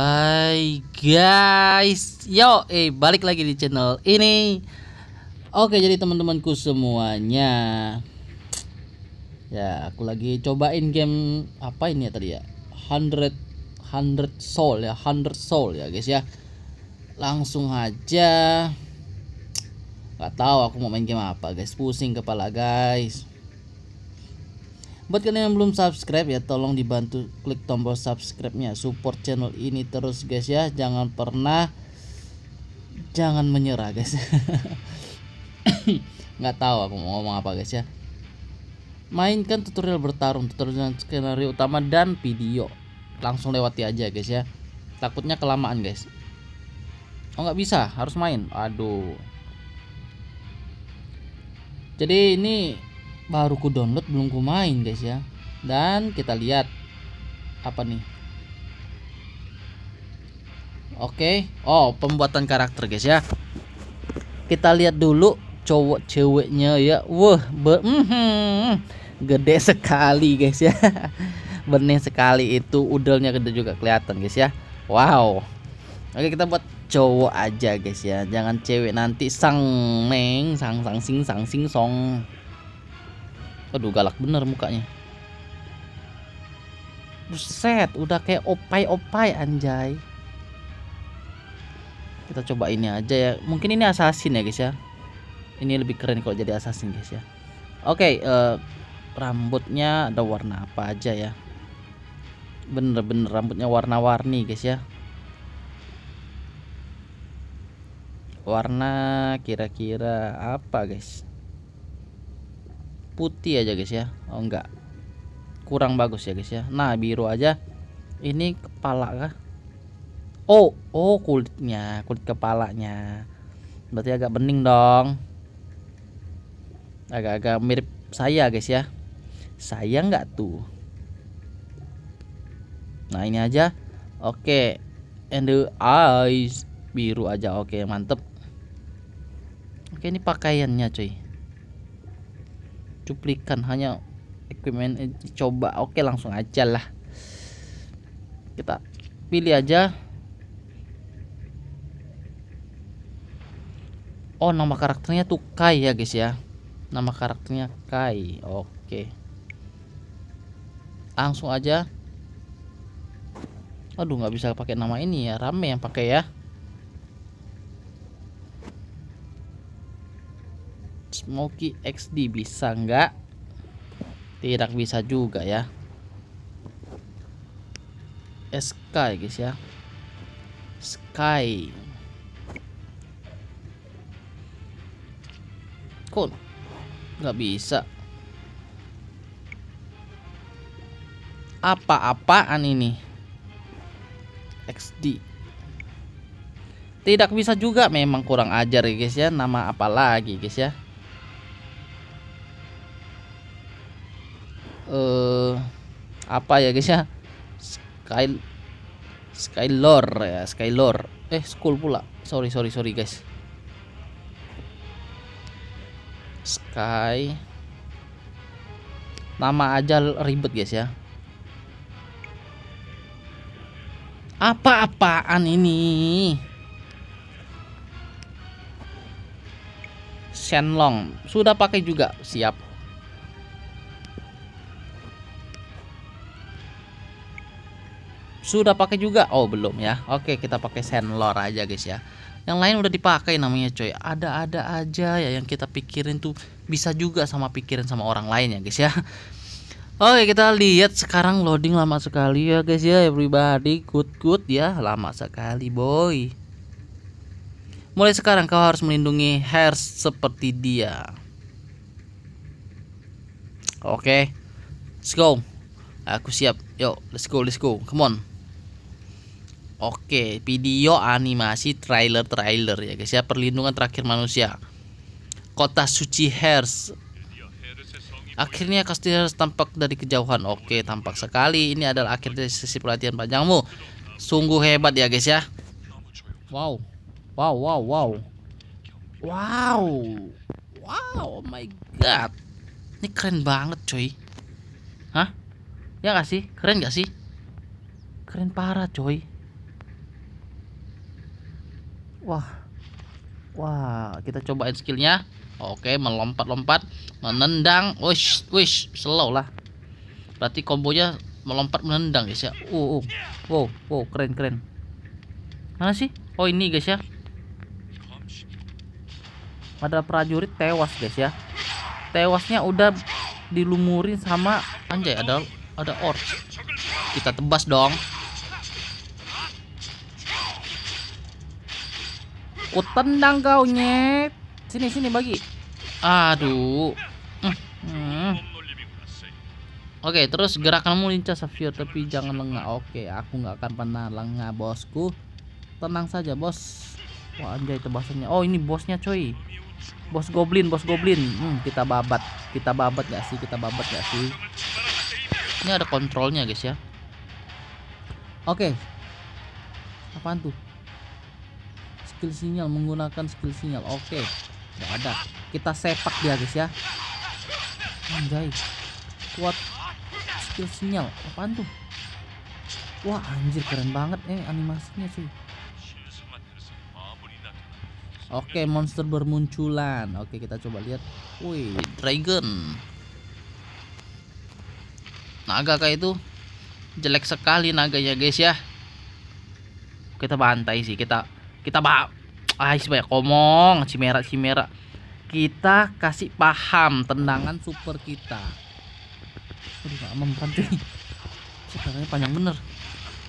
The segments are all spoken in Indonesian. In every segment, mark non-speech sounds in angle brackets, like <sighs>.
Hai guys, yo, eh balik lagi di channel ini. Oke, jadi teman-temanku semuanya, ya aku lagi cobain game apa ini ya tadi ya, hundred hundred soul ya, hundred soul ya guys ya. Langsung aja, nggak tahu aku mau main game apa guys, pusing kepala guys. Buat kalian yang belum subscribe ya tolong dibantu klik tombol subscribe-nya support channel ini terus guys ya jangan pernah jangan menyerah guys <coughs> nggak tahu aku mau ngomong apa guys ya mainkan tutorial bertarung tutorial skenario utama dan video langsung lewati aja guys ya takutnya kelamaan guys oh nggak bisa harus main aduh jadi ini baru ku download belum ku main guys ya dan kita lihat apa nih oke okay. oh pembuatan karakter guys ya kita lihat dulu cowok ceweknya ya wah be -hmm. gede sekali guys ya <laughs> benih sekali itu udelnya gede juga kelihatan guys ya wow oke kita buat cowok aja guys ya jangan cewek nanti sang neng sang sang sing sang sing song Aduh galak bener mukanya. Buset, udah kayak opai-opai anjay. Kita coba ini aja ya. Mungkin ini assassin ya guys ya. Ini lebih keren kalau jadi assassin guys ya. Oke, okay, uh, eh, rambutnya ada warna apa aja ya? Bener-bener rambutnya warna-warni guys ya. Warna kira-kira apa guys? putih aja guys ya oh enggak kurang bagus ya guys ya nah biru aja ini kepala kah oh oh kulitnya kulit kepalanya berarti agak bening dong agak-agak mirip saya guys ya saya enggak tuh nah ini aja oke okay. and the eyes biru aja oke okay, mantep oke okay, ini pakaiannya cuy cuplikan hanya equipment eh, coba oke langsung aja lah kita pilih aja oh nama karakternya tuh Kai ya guys ya nama karakternya Kai oke langsung aja aduh nggak bisa pakai nama ini ya rame yang pakai ya Moki XD bisa nggak? Tidak bisa juga ya. Eh, Sky guys ya. Sky. Kok nggak bisa? Apa-apaan ini? XD tidak bisa juga memang kurang ajar ya guys ya nama apa lagi guys ya uh, apa ya guys ya Sky Skylor ya Skylor eh school pula sorry sorry sorry guys Sky nama aja ribet guys ya apa-apaan ini Shenlong sudah pakai juga siap Sudah pakai juga? Oh, belum ya. Oke, kita pakai Senlor aja guys ya. Yang lain udah dipakai namanya coy. Ada-ada aja ya yang kita pikirin tuh bisa juga sama pikiran sama orang lain ya guys ya. <laughs> Oke, kita lihat sekarang loading lama sekali ya guys ya. Everybody good good ya. Lama sekali, boy. Mulai sekarang kau harus melindungi hair seperti dia. Oke. Let's go. Aku siap. Yuk, let's go, let's go. Come on. Oke, video animasi trailer-trailer ya guys ya perlindungan terakhir manusia. Kota suci Hers. Akhirnya Kasti Hers tampak dari kejauhan. Oke, tampak sekali. Ini adalah akhir dari sesi pelatihan panjangmu. Sungguh hebat ya guys ya. Wow. Wow, wow, wow. Wow. Wow, oh my god. Ini keren banget, coy. Hah? Ya gak sih? Keren gak sih? Keren parah, coy wah wah kita cobain skillnya oke melompat-lompat menendang wish wish slow lah berarti kombonya melompat menendang guys ya uh, uh. wow wow keren keren mana sih oh ini guys ya ada prajurit tewas guys ya tewasnya udah dilumurin sama anjay ada ada orc kita tebas dong Ku tendang kau nyet. Sini sini bagi. Aduh. Hmm. hmm. Oke, okay, terus gerakanmu lincah Savio, tapi jangan lengah. Oke, okay, aku nggak akan pernah lengah, bosku. Tenang saja, bos. Wah, anjay tebasannya. Oh, ini bosnya, coy. Bos goblin, bos goblin. Hmm, kita babat. Kita babat gak sih? Kita babat gak sih? Ini ada kontrolnya, guys ya. Oke. Okay. Apaan tuh? skill sinyal menggunakan skill sinyal oke okay. nggak ada kita sepak dia guys ya anjay kuat skill sinyal apaan tuh wah anjir keren banget nih eh, animasinya sih Oke, okay, monster bermunculan. Oke, okay, kita coba lihat. Wih, dragon. Naga kayak itu jelek sekali naganya, guys ya. Kita bantai sih, kita kita bah ah banyak komong, si merah si merah kita kasih paham tendangan super kita aduh gak mempan cuy <laughs> sekarangnya panjang bener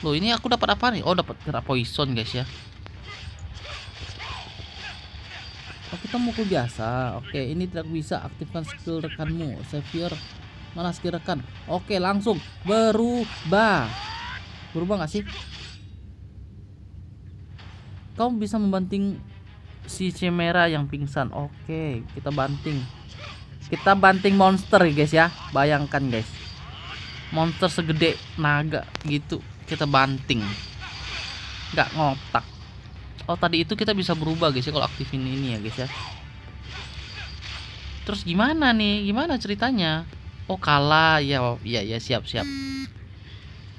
loh ini aku dapat apa nih oh dapat kira poison guys ya oh, kita mukul biasa oke ini tidak bisa aktifkan skill rekanmu savior mana skill rekan oke langsung berubah berubah nggak sih kamu bisa membanting si Chimera yang pingsan. Oke, kita banting. Kita banting monster ya guys ya. Bayangkan guys. Monster segede naga gitu kita banting. nggak ngotak. Oh, tadi itu kita bisa berubah guys ya kalau aktifin ini ya guys ya. Terus gimana nih? Gimana ceritanya? Oh, kalah. Ya, ya, ya siap, siap.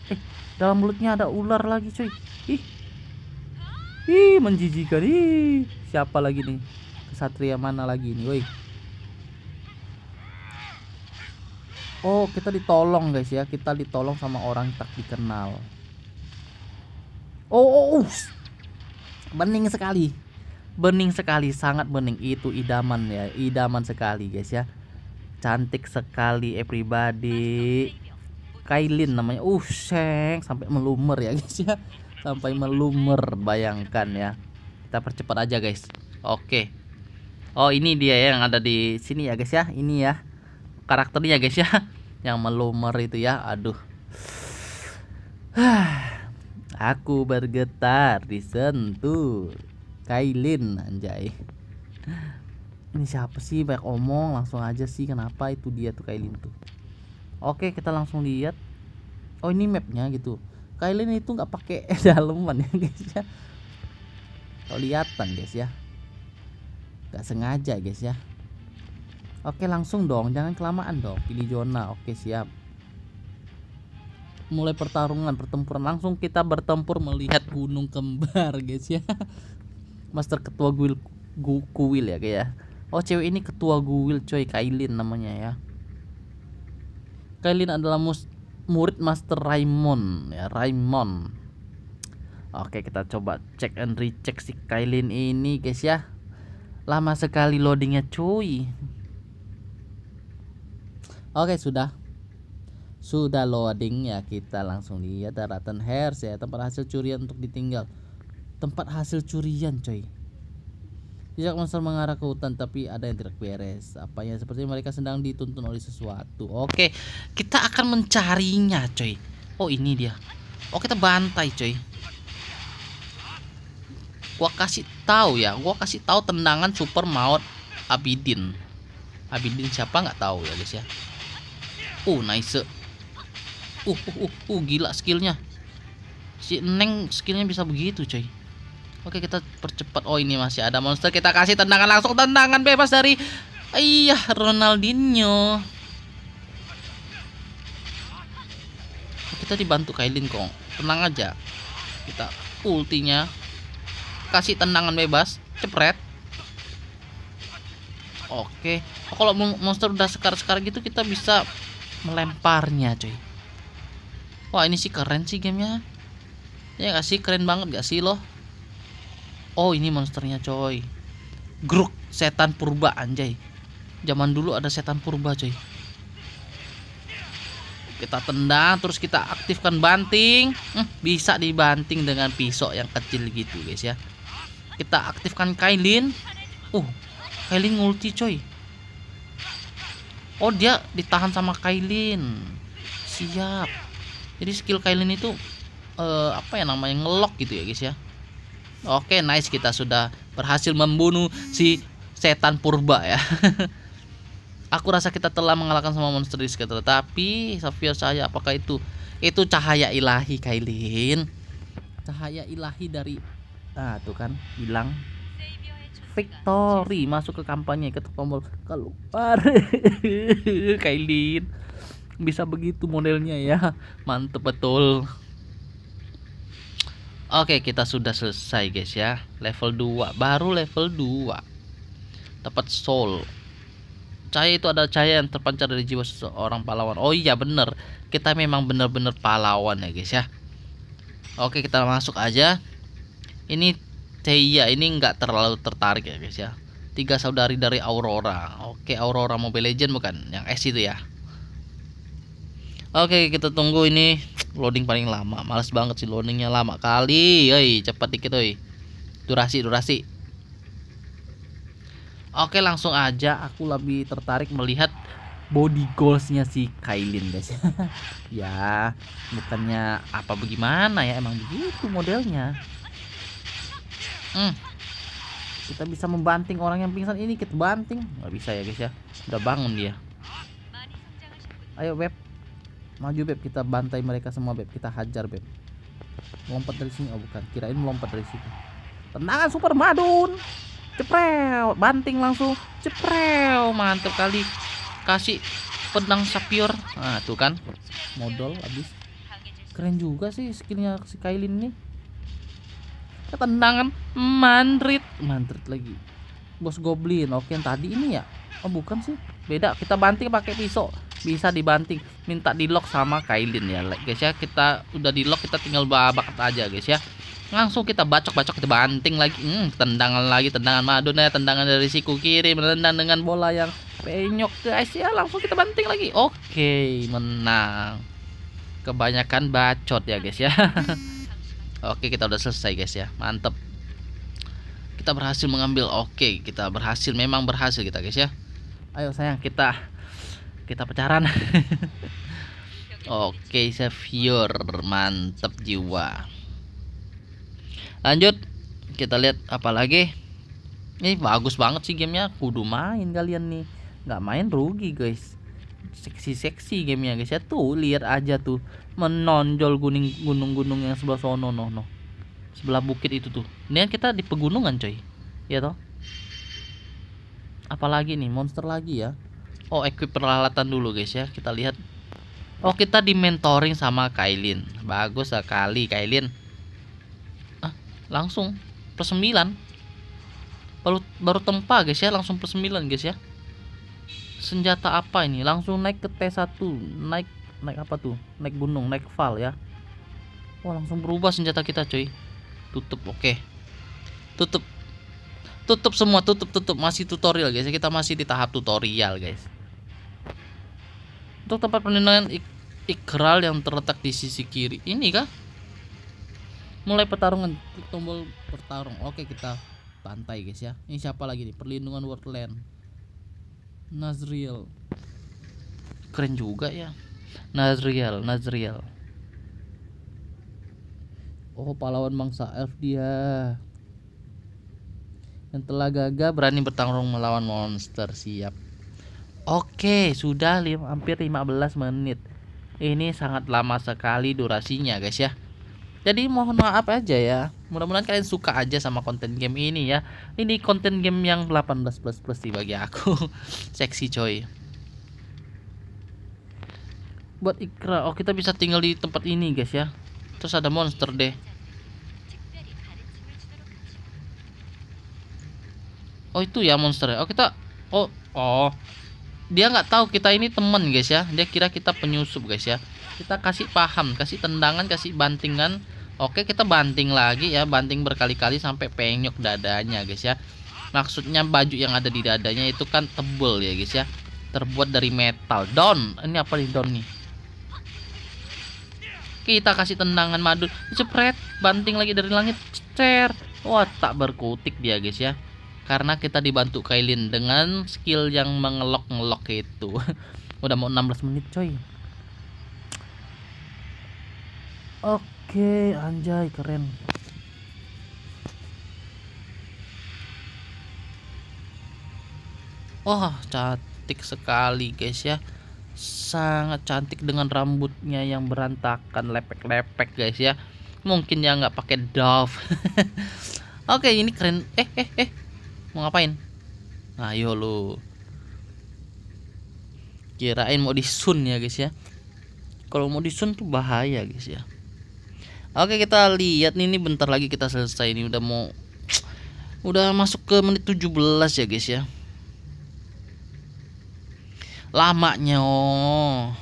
Eh, dalam mulutnya ada ular lagi, cuy. Ih, Ih, menjijikan. Ih, siapa lagi nih? Kesatria mana lagi nih, woi? Oh, kita ditolong guys ya. Kita ditolong sama orang tak dikenal. Oh, oh, oh. bening sekali. Bening sekali, sangat bening. Itu idaman ya, idaman sekali guys ya. Cantik sekali everybody. Eh, Kailin namanya. Uh, seng sampai melumer ya guys ya sampai melumer bayangkan ya kita percepat aja guys oke oh ini dia ya yang ada di sini ya guys ya ini ya karakternya guys ya <laughs> yang melumer itu ya aduh <sighs> aku bergetar disentuh Kailin anjay <sighs> ini siapa sih banyak omong langsung aja sih kenapa itu dia tuh Kailin tuh oke kita langsung lihat oh ini mapnya gitu Kailin itu nggak pakai <laughs> daleman ya guys ya kelihatan guys ya nggak sengaja guys ya oke langsung dong jangan kelamaan dong pilih zona oke siap mulai pertarungan pertempuran langsung kita bertempur melihat gunung kembar guys ya <laughs> master ketua guil gu, kuil ya guys ya oh cewek ini ketua guil coy Kailin namanya ya Kailin adalah mus murid Master Raymond ya Raymond Oke kita coba cek and recheck si Kailin ini guys ya Lama sekali loadingnya cuy Oke sudah Sudah loading ya kita langsung lihat daratan hers ya Tempat hasil curian untuk ditinggal Tempat hasil curian coy Sejak monster mengarah ke hutan tapi ada yang tidak beres. Apanya seperti mereka sedang dituntun oleh sesuatu. Oke, kita akan mencarinya, coy. Oh, ini dia. Oh, kita bantai, coy. Gua kasih tahu ya, gua kasih tahu tendangan super maut Abidin. Abidin siapa nggak tahu ya, guys ya. Uh, nice. Uh, uh, uh, uh gila skillnya. Si Neng skillnya bisa begitu, coy. Oke kita percepat Oh ini masih ada monster Kita kasih tendangan langsung Tendangan bebas dari Iya Ronaldinho Kita dibantu Kailin kong Tenang aja Kita ultinya Kasih tendangan bebas Cepret Oke oh, Kalau monster udah sekar-sekar gitu Kita bisa Melemparnya cuy Wah ini sih keren sih gamenya Ya gak sih keren banget gak sih loh oh ini monsternya coy gruk setan purba anjay zaman dulu ada setan purba coy kita tendang terus kita aktifkan banting hm, bisa dibanting dengan pisau yang kecil gitu guys ya kita aktifkan kailin uh kailin multi coy oh dia ditahan sama kailin siap jadi skill kailin itu uh, apa ya namanya ngelok gitu ya guys ya Oke, nice kita sudah berhasil membunuh si setan purba ya. <laughs> Aku rasa kita telah mengalahkan semua monster di sekitar, tapi Sofia saya apakah itu itu cahaya ilahi Kailin? Cahaya ilahi dari Nah, tuh kan hilang. Victory masuk ke kampanye ke tombol keluar. <laughs> Kailin. Bisa begitu modelnya ya. Mantep betul. Oke kita sudah selesai guys ya Level 2 Baru level 2 tepat soul Cahaya itu ada cahaya yang terpancar dari jiwa seseorang pahlawan Oh iya bener Kita memang bener-bener pahlawan ya guys ya Oke kita masuk aja Ini Cahaya ini nggak terlalu tertarik ya guys ya Tiga saudari dari Aurora Oke Aurora Mobile Legend bukan Yang S itu ya Oke kita tunggu ini loading paling lama males banget sih loadingnya lama kali Oi cepat dikit oi durasi durasi Oke langsung aja aku lebih tertarik melihat body goalsnya si Kailin guys <laughs> ya bukannya apa bagaimana ya emang begitu modelnya hmm. kita bisa membanting orang yang pingsan ini kita banting Gak bisa ya guys ya udah bangun dia ayo web maju beb kita bantai mereka semua beb kita hajar beb melompat dari sini oh bukan kirain melompat dari situ tendangan super madun ceprel banting langsung ceprel mantap kali kasih pedang sapior nah tuh kan modal habis keren juga sih skillnya si Kailin ini tendangan mandrit mandrit lagi bos goblin oke yang tadi ini ya oh bukan sih beda kita banting pakai pisau bisa dibanting minta di lock sama Kailin ya guys ya kita udah di lock kita tinggal babak aja guys ya langsung kita bacok-bacok kita banting lagi hmm, tendangan lagi tendangan Madonna ya, tendangan dari siku kiri menendang dengan bola yang penyok guys ya langsung kita banting lagi oke menang kebanyakan bacot ya guys ya <laughs> oke kita udah selesai guys ya mantep kita berhasil mengambil oke kita berhasil memang berhasil kita guys ya ayo sayang kita kita pacaran <laughs> oke Xavier mantep jiwa lanjut kita lihat apa lagi ini bagus banget sih gamenya kudu main kalian nih nggak main rugi guys seksi-seksi gamenya guys ya tuh lihat aja tuh menonjol gunung gunung-gunung yang sebelah sono no no sebelah bukit itu tuh ini kan kita di pegunungan coy ya toh apalagi nih monster lagi ya oh equip peralatan dulu guys ya kita lihat oh kita di mentoring sama Kailin bagus sekali Kailin ah langsung plus 9 baru, baru tempa guys ya langsung plus 9 guys ya senjata apa ini langsung naik ke T1 naik naik apa tuh naik gunung naik val ya wah langsung berubah senjata kita cuy tutup oke okay. tutup tutup semua tutup tutup masih tutorial guys ya. kita masih di tahap tutorial guys untuk tempat perlindungan ik ikral yang terletak di sisi kiri ini kah mulai pertarungan klik tombol pertarung. oke kita pantai guys ya ini siapa lagi nih perlindungan worldland Nazriel keren juga ya Nazriel Nazriel oh pahlawan mangsa elf dia yang telah gagah berani bertarung melawan monster siap Oke, sudah lima hampir 15 menit. Ini sangat lama sekali durasinya, guys ya. Jadi mohon maaf aja ya. Mudah-mudahan kalian suka aja sama konten game ini ya. Ini konten game yang 18 plus plus di bagi aku. <laughs> Seksi coy. Buat Ikra, oh kita bisa tinggal di tempat ini, guys ya. Terus ada monster deh. Oh itu ya monsternya. Oh kita oh oh dia nggak tahu kita ini temen guys ya dia kira kita penyusup guys ya kita kasih paham kasih tendangan kasih bantingan oke kita banting lagi ya banting berkali-kali sampai penyok dadanya guys ya maksudnya baju yang ada di dadanya itu kan tebel ya guys ya terbuat dari metal down ini apa nih down nih kita kasih tendangan madu spread banting lagi dari langit cer wah tak berkutik dia guys ya karena kita dibantu Kailin dengan skill yang mengelok-ngelok itu <laughs> udah mau 16 menit coy oke anjay keren oh cantik sekali guys ya sangat cantik dengan rambutnya yang berantakan lepek-lepek guys ya mungkin ya nggak pakai dove <laughs> oke ini keren eh eh eh mau ngapain ayo nah, lu kirain mau disun ya guys ya kalau mau disun tuh bahaya guys ya oke kita lihat nih ini bentar lagi kita selesai ini udah mau udah masuk ke menit 17 ya guys ya lamanya oh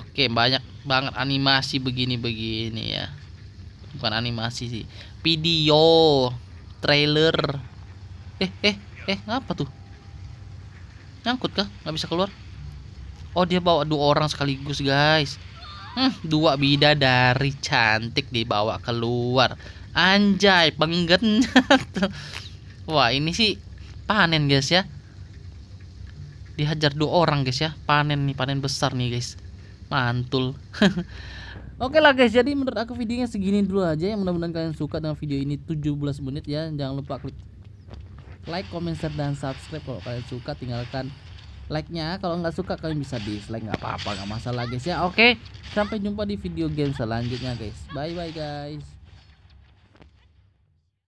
oke banyak banget animasi begini-begini ya bukan animasi sih video trailer eh eh eh apa tuh nyangkut kah nggak bisa keluar oh dia bawa dua orang sekaligus guys hmm, dua bida dari cantik dibawa keluar anjay penggen <laughs> wah ini sih panen guys ya dihajar dua orang guys ya panen nih panen besar nih guys mantul <laughs> Oke lah guys, jadi menurut aku videonya segini dulu aja ya. Mudah-mudahan kalian suka dengan video ini 17 menit ya. Jangan lupa klik like, comment, share dan subscribe kalau kalian suka tinggalkan like-nya. Kalau nggak suka kalian bisa dislike nggak apa-apa, nggak masalah guys ya. Oke, sampai jumpa di video game selanjutnya guys. Bye bye guys.